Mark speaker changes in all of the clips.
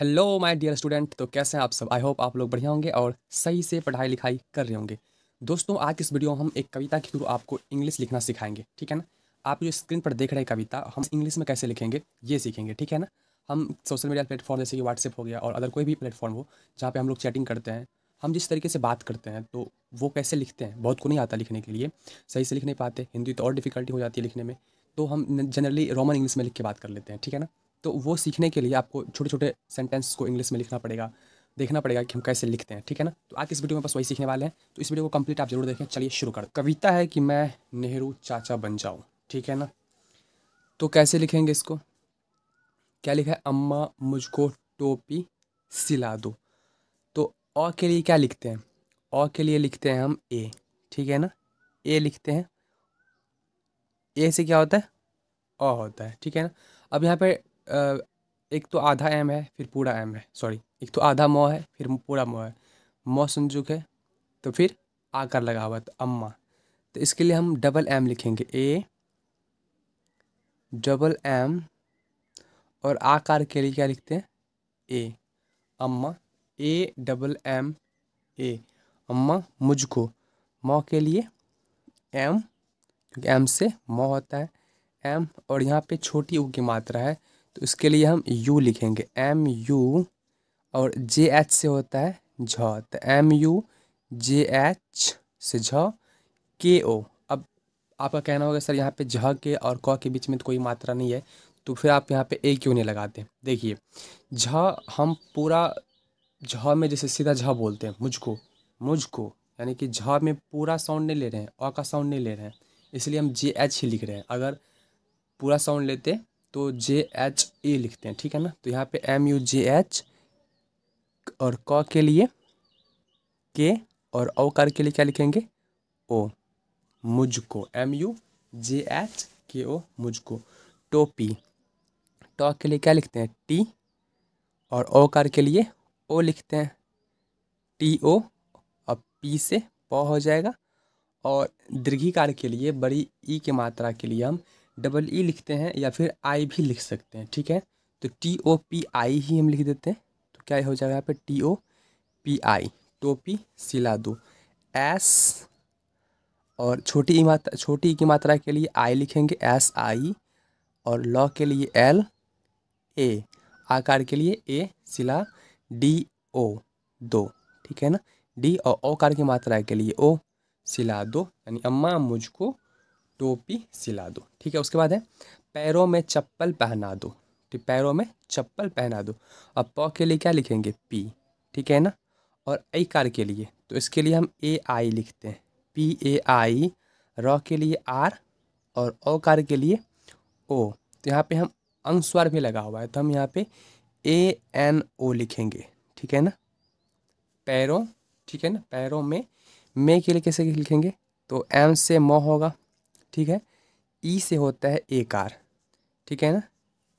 Speaker 1: hello my dear student तो कैसे हैं आप सब आई होप आप लोग बढ़िया होंगे और सही से पढ़ाई लिखाई कर रहे होंगे दोस्तों आज इस वीडियो में हम एक कविता के थ्रू आपको इंग्लिश लिखना सिखाएंगे ठीक है ना आप जो स्क्रीन पर देख रहे हैं कविता हम इंग्लिश में कैसे लिखेंगे ये सीखेंगे ठीक है ना हम सोशल मीडिया प्लेटफॉर्म जैसे कि व्हाट्सएप हो गया और अदर कोई भी प्लेटफॉर्म हो जहाँ पर हम लोग चैटिंग करते हैं हम जिस तरीके से बात करते हैं तो वो कैसे लिखते हैं बहुत को नहीं आता लिखने के लिए सही से लिख नहीं पाते हिंदी तो और डिफ़िकल्टी हो जाती है लिखने में तो हम जनरली रोमन इंग्लिश में लिख के बात कर लेते हैं ठीक है ना तो वो सीखने के लिए आपको छोटे छोटे सेंटेंस को इंग्लिश में लिखना पड़ेगा देखना पड़ेगा कि हम कैसे लिखते हैं ठीक है ना तो आज इस वीडियो में बस वही सीखने वाले हैं तो इस वीडियो को कंप्लीट आप जरूर देखें चलिए शुरू कर कविता है कि मैं नेहरू चाचा बन जाऊँ ठीक है ना तो कैसे लिखेंगे इसको क्या लिखा है अम्मा मुझको टोपी सिला दो तो अ के लिए क्या लिखते हैं अ के लिए लिखते हैं हम ए ठीक है ना ए लिखते हैं ए से क्या होता है अ होता है ठीक है ना अब यहाँ पे एक तो आधा एम है फिर पूरा एम है सॉरी एक तो आधा मौ है फिर पूरा मौ है मौ संजुक है तो फिर आकार लगा हुआ तो अम्मा तो इसके लिए हम डबल एम लिखेंगे ए डबल एम और आकार के लिए क्या लिखते हैं ए अम्मा ए डबल एम ए अम्मा मुझको मौ के लिए एम क्योंकि एम से मौ होता है एम और यहाँ पे छोटी ऊ की मात्रा है तो इसके लिए हम यू लिखेंगे एम यू और जे एच से होता है झ तो एम यू जे एच से झ के ओ अब आपका कहना होगा सर यहाँ पे झ के और क के बीच में तो कोई मात्रा नहीं है तो फिर आप यहाँ पे ए क्यों नहीं लगाते देखिए झ हम पूरा झ में जैसे सीधा झ बोलते हैं मुझको मुझको यानी कि झ में पूरा साउंड नहीं ले रहे हैं अ का साउंड नहीं ले रहे हैं इसलिए हम जे एच ही लिख रहे हैं अगर पूरा साउंड लेते तो जे एच ए लिखते हैं ठीक है ना तो यहाँ पे एम यू जे एच और क के लिए के और अवकार के लिए क्या लिखेंगे ओ मुझको एम यू जे एच के ओ मुझको टोपी टॉ के लिए क्या लिखते हैं टी और कार के लिए ओ लिखते हैं टी ओ अब पी से प हो जाएगा और दीर्घिकार के लिए बड़ी ई की मात्रा के लिए हम डबल ई लिखते हैं या फिर आई भी लिख सकते हैं ठीक है तो टी ओ पी आई ही हम लिख देते हैं तो क्या हो जाएगा यहाँ पे टी ओ पी आई टोपी सिला दो एस और छोटी मात्रा छोटी की मात्रा के लिए आई लिखेंगे एस आई और लॉ के लिए एल ए आकार के लिए ए सिला डी ओ दो ठीक है ना डी और ओकार की मात्रा के लिए ओ सिला दो यानी अम्मा मुझको टोपी सिला दो ठीक है उसके बाद है पैरों में चप्पल पहना दो ठीक पैरों में चप्पल पहना दो अब प के लिए क्या लिखेंगे पी ठीक है ना और आई कार के लिए तो इसके लिए हम ए आई लिखते हैं पी ए आई र के लिए आर और ओ कार के लिए ओ तो यहाँ पे हम अंस्वर भी लगा हुआ है तो हम यहाँ पे ए एन ओ लिखेंगे ठीक है ना पैरों ठीक है ना पैरों में मे के लिए कैसे लिखेंगे तो एम से म होगा ठीक है ई e से होता है ए कार ठीक है ना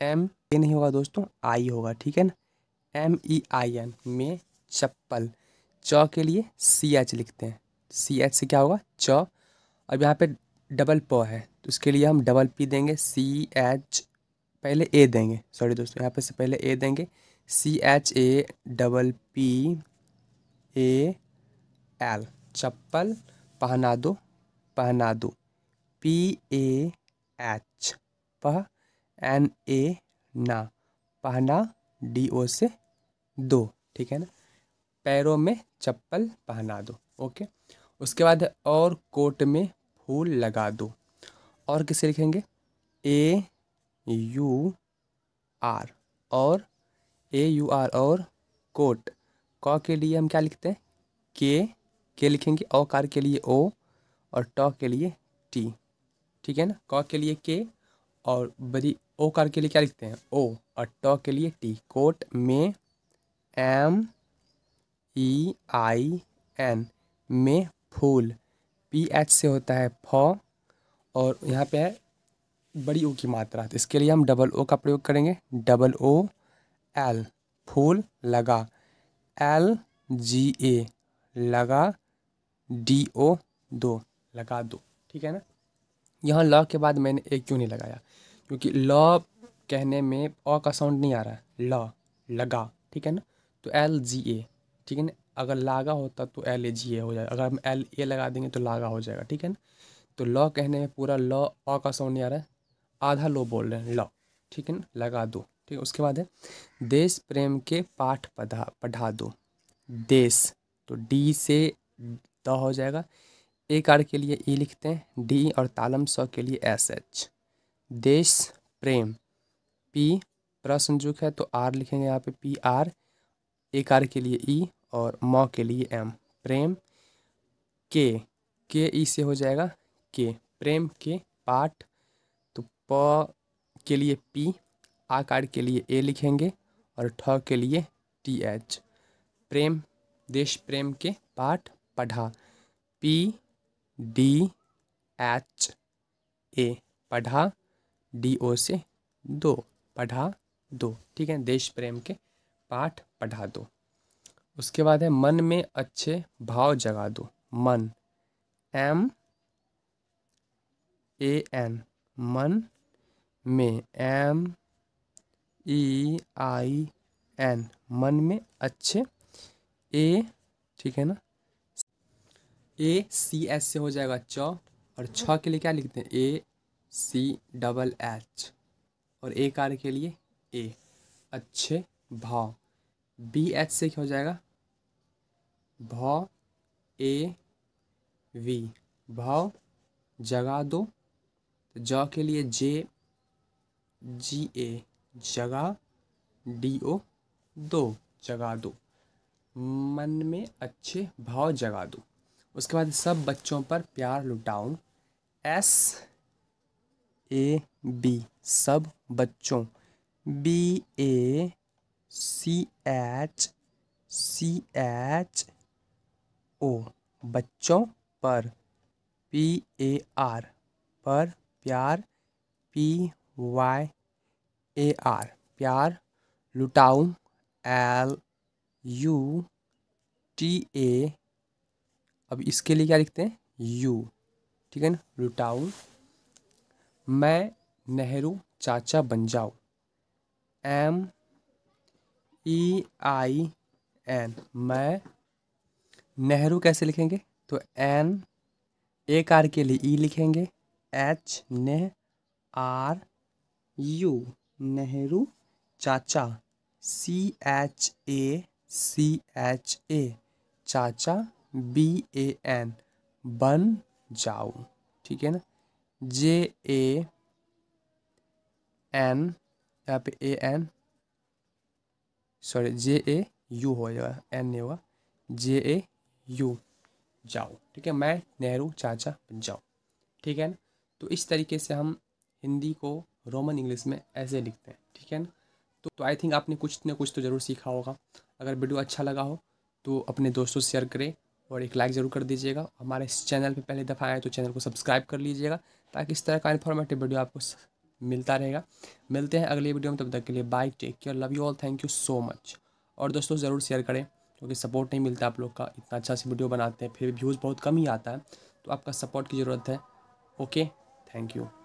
Speaker 1: एम ए नहीं होगा दोस्तों आई होगा ठीक है ना एम ई आई एन में चप्पल च के लिए सी एच लिखते हैं सी एच से क्या होगा च अब यहाँ पे डबल प है तो उसके लिए हम डबल पी देंगे सी एच पहले ए देंगे सॉरी दोस्तों यहाँ पे से पहले ए देंगे C H A double P A L चप्पल पहना दो पहना दो पी ए एच पह एन ए ना पहना डी ओ से दो ठीक है ना पैरों में चप्पल पहना दो ओके उसके बाद और कोट में फूल लगा दो और किसे लिखेंगे ए यू आर और ए यू आर और कोट क के लिए हम क्या लिखते हैं के के लिखेंगे औकार कार के लिए ओ और ट के लिए टी ठीक है ना कॉ के लिए के और बड़ी ओ कार के लिए क्या लिखते हैं ओ और टॉ के लिए टी कोट में एम ई आई एन में फूल पी एच से होता है फ और यहाँ पे है बड़ी ओ की मात्रा तो इसके लिए हम डबल ओ का प्रयोग करेंगे डबल ओ एल फूल लगा एल जी ए लगा डी ओ दो लगा दो ठीक है ना यहाँ ल के बाद मैंने ए क्यों नहीं लगाया क्योंकि ल कहने में अ का साउंड नहीं आ रहा है ल लगा ठीक है ना तो एल जी ए ठीक है ना अगर लागा होता तो एल ए जी ए हो जाएगा अगर हम एल ए लगा देंगे तो लागा हो जाएगा ठीक है ना तो ल कहने में पूरा ल अ का साउंड नहीं आ रहा है आधा लो बोल रहे हैं ल ठीक है ना लगा दो ठीक है उसके बाद है देश प्रेम के पाठ पढ़ा पढ़ा दो देश तो डी से द हो जाएगा ए कार के लिए ई लिखते हैं डी और तालम स के लिए एस एच देश प्रेम पी प्रसंजुक है तो आर लिखेंगे यहाँ पे पी आर ए कार के लिए ई और म के लिए एम प्रेम के के ई से हो जाएगा के प्रेम के पाठ तो प के लिए पी आकार के लिए ए लिखेंगे और ठ के लिए टी एच प्रेम देश प्रेम के पाठ पढ़ा पी डी एच ए पढ़ा डी ओ से दो पढ़ा दो ठीक है देश प्रेम के पाठ पढ़ा दो उसके बाद है मन में अच्छे भाव जगा दो मन एम ए एन मन में एम ई आई एन मन में अच्छे ए ठीक है ना ए सी एस से हो जाएगा च और छ के लिए क्या लिखते हैं ए सी डबल एच और ए कार के लिए ए अच्छे भाव बी एच से क्या हो जाएगा भाव ए वी भाव जगा दो तो ज के लिए जे जी ए जगा डी ओ दो जगा दो मन में अच्छे भाव जगा दो उसके बाद सब बच्चों पर प्यार लुटाऊं एस ए बी सब बच्चों B A C H C H O बच्चों पर पी ए आर पर प्यार पी वाई ए आर प्यार लुटाऊं एल यू टी ए अब इसके लिए क्या लिखते हैं यू ठीक है ना लुटाऊ मैं नेहरू चाचा बन जाऊ एम ई आई एन मैं नेहरू कैसे लिखेंगे तो एन एक आर के लिए ई e लिखेंगे एच ने आर यू नेहरू चाचा सी एच ए सी एच ए चाचा बी ए एन बन जाओ ठीक है ना जे ए एन यहाँ पे A N sorry J A U हो जाएगा एन नहीं होगा जे ए यू जाओ ठीक है मैं नेहरू चाचा जाओ ठीक है ना तो इस तरीके से हम हिंदी को रोमन इंग्लिश में ऐसे लिखते हैं ठीक है ना तो तो आई थिंक आपने कुछ ना कुछ तो ज़रूर सीखा होगा अगर वीडियो अच्छा लगा हो तो अपने दोस्तों से शेयर करें और एक लाइक ज़रूर कर दीजिएगा हमारे इस चैनल पे पहली दफ़ा आए तो चैनल को सब्सक्राइब कर लीजिएगा ताकि इस तरह का इन्फॉर्मेटिव वीडियो आपको मिलता रहेगा मिलते हैं अगले वीडियो में तब तक के लिए bye take care love you all thank you so much और दोस्तों ज़रूर शेयर करें क्योंकि सपोर्ट नहीं मिलता आप लोग का इतना अच्छा से वीडियो बनाते हैं फिर व्यूज़ बहुत कम ही आता है तो आपका सपोर्ट की ज़रूरत है ओके थैंक यू